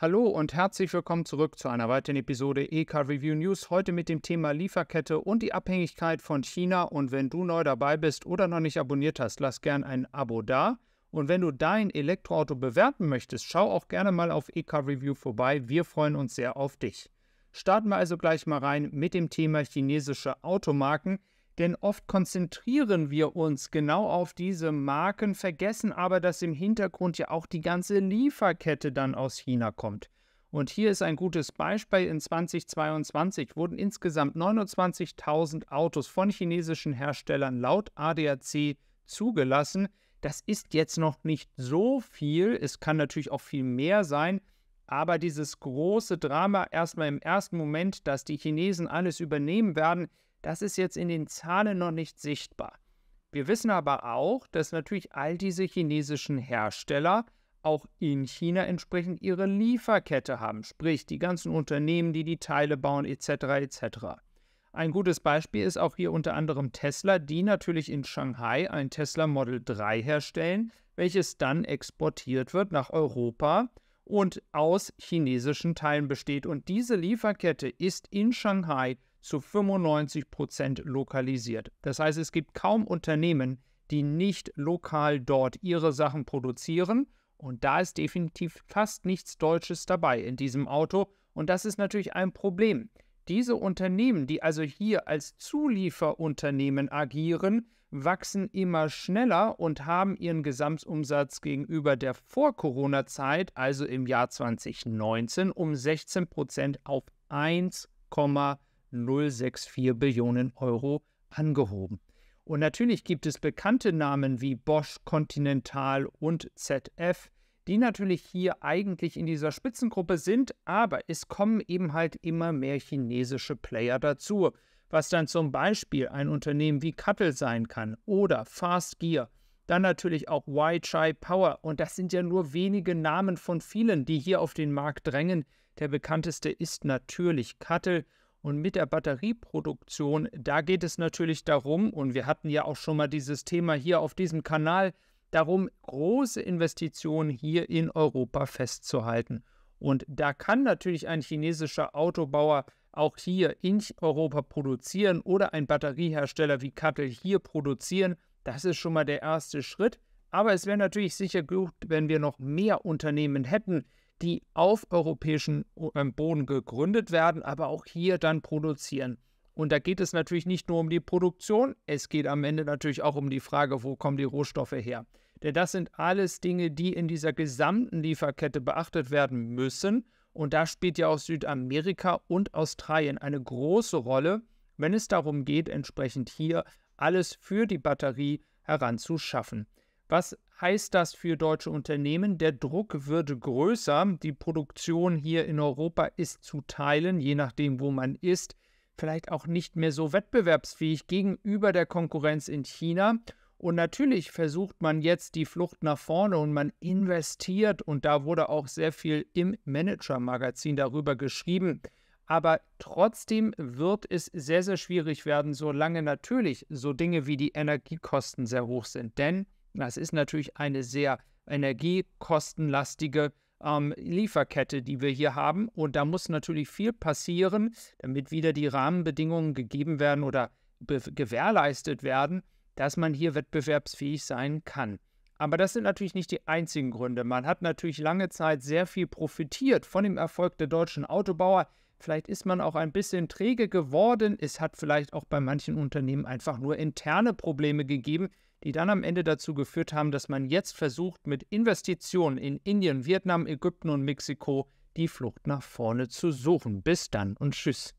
Hallo und herzlich willkommen zurück zu einer weiteren Episode E-Car Review News. Heute mit dem Thema Lieferkette und die Abhängigkeit von China. Und wenn du neu dabei bist oder noch nicht abonniert hast, lass gern ein Abo da. Und wenn du dein Elektroauto bewerten möchtest, schau auch gerne mal auf E-Car Review vorbei. Wir freuen uns sehr auf dich. Starten wir also gleich mal rein mit dem Thema chinesische Automarken. Denn oft konzentrieren wir uns genau auf diese Marken, vergessen aber, dass im Hintergrund ja auch die ganze Lieferkette dann aus China kommt. Und hier ist ein gutes Beispiel. In 2022 wurden insgesamt 29.000 Autos von chinesischen Herstellern laut ADAC zugelassen. Das ist jetzt noch nicht so viel. Es kann natürlich auch viel mehr sein. Aber dieses große Drama erstmal im ersten Moment, dass die Chinesen alles übernehmen werden, das ist jetzt in den Zahlen noch nicht sichtbar. Wir wissen aber auch, dass natürlich all diese chinesischen Hersteller auch in China entsprechend ihre Lieferkette haben, sprich die ganzen Unternehmen, die die Teile bauen etc. etc. Ein gutes Beispiel ist auch hier unter anderem Tesla, die natürlich in Shanghai ein Tesla Model 3 herstellen, welches dann exportiert wird nach Europa und aus chinesischen Teilen besteht. Und diese Lieferkette ist in Shanghai zu 95 lokalisiert. Das heißt, es gibt kaum Unternehmen, die nicht lokal dort ihre Sachen produzieren. Und da ist definitiv fast nichts Deutsches dabei in diesem Auto. Und das ist natürlich ein Problem. Diese Unternehmen, die also hier als Zulieferunternehmen agieren, wachsen immer schneller und haben ihren Gesamtumsatz gegenüber der Vor-Corona-Zeit, also im Jahr 2019, um 16 auf 1,5 0,64 Billionen Euro angehoben. Und natürlich gibt es bekannte Namen wie Bosch, Continental und ZF, die natürlich hier eigentlich in dieser Spitzengruppe sind, aber es kommen eben halt immer mehr chinesische Player dazu, was dann zum Beispiel ein Unternehmen wie Cuttle sein kann oder Fast Gear, dann natürlich auch Chai Power und das sind ja nur wenige Namen von vielen, die hier auf den Markt drängen. Der bekannteste ist natürlich Kattel und mit der Batterieproduktion, da geht es natürlich darum, und wir hatten ja auch schon mal dieses Thema hier auf diesem Kanal, darum, große Investitionen hier in Europa festzuhalten. Und da kann natürlich ein chinesischer Autobauer auch hier in Europa produzieren oder ein Batteriehersteller wie Kattel hier produzieren. Das ist schon mal der erste Schritt. Aber es wäre natürlich sicher gut, wenn wir noch mehr Unternehmen hätten, die auf europäischem ähm, Boden gegründet werden, aber auch hier dann produzieren. Und da geht es natürlich nicht nur um die Produktion, es geht am Ende natürlich auch um die Frage, wo kommen die Rohstoffe her. Denn das sind alles Dinge, die in dieser gesamten Lieferkette beachtet werden müssen. Und da spielt ja auch Südamerika und Australien eine große Rolle, wenn es darum geht, entsprechend hier alles für die Batterie heranzuschaffen. Was heißt das für deutsche Unternehmen? Der Druck wird größer. Die Produktion hier in Europa ist zu teilen, je nachdem, wo man ist, vielleicht auch nicht mehr so wettbewerbsfähig gegenüber der Konkurrenz in China. Und natürlich versucht man jetzt die Flucht nach vorne und man investiert. Und da wurde auch sehr viel im Manager-Magazin darüber geschrieben. Aber trotzdem wird es sehr, sehr schwierig werden, solange natürlich so Dinge wie die Energiekosten sehr hoch sind. Denn das ist natürlich eine sehr energiekostenlastige ähm, Lieferkette, die wir hier haben. Und da muss natürlich viel passieren, damit wieder die Rahmenbedingungen gegeben werden oder gewährleistet werden, dass man hier wettbewerbsfähig sein kann. Aber das sind natürlich nicht die einzigen Gründe. Man hat natürlich lange Zeit sehr viel profitiert von dem Erfolg der deutschen Autobauer. Vielleicht ist man auch ein bisschen träge geworden. Es hat vielleicht auch bei manchen Unternehmen einfach nur interne Probleme gegeben, die dann am Ende dazu geführt haben, dass man jetzt versucht, mit Investitionen in Indien, Vietnam, Ägypten und Mexiko die Flucht nach vorne zu suchen. Bis dann und tschüss.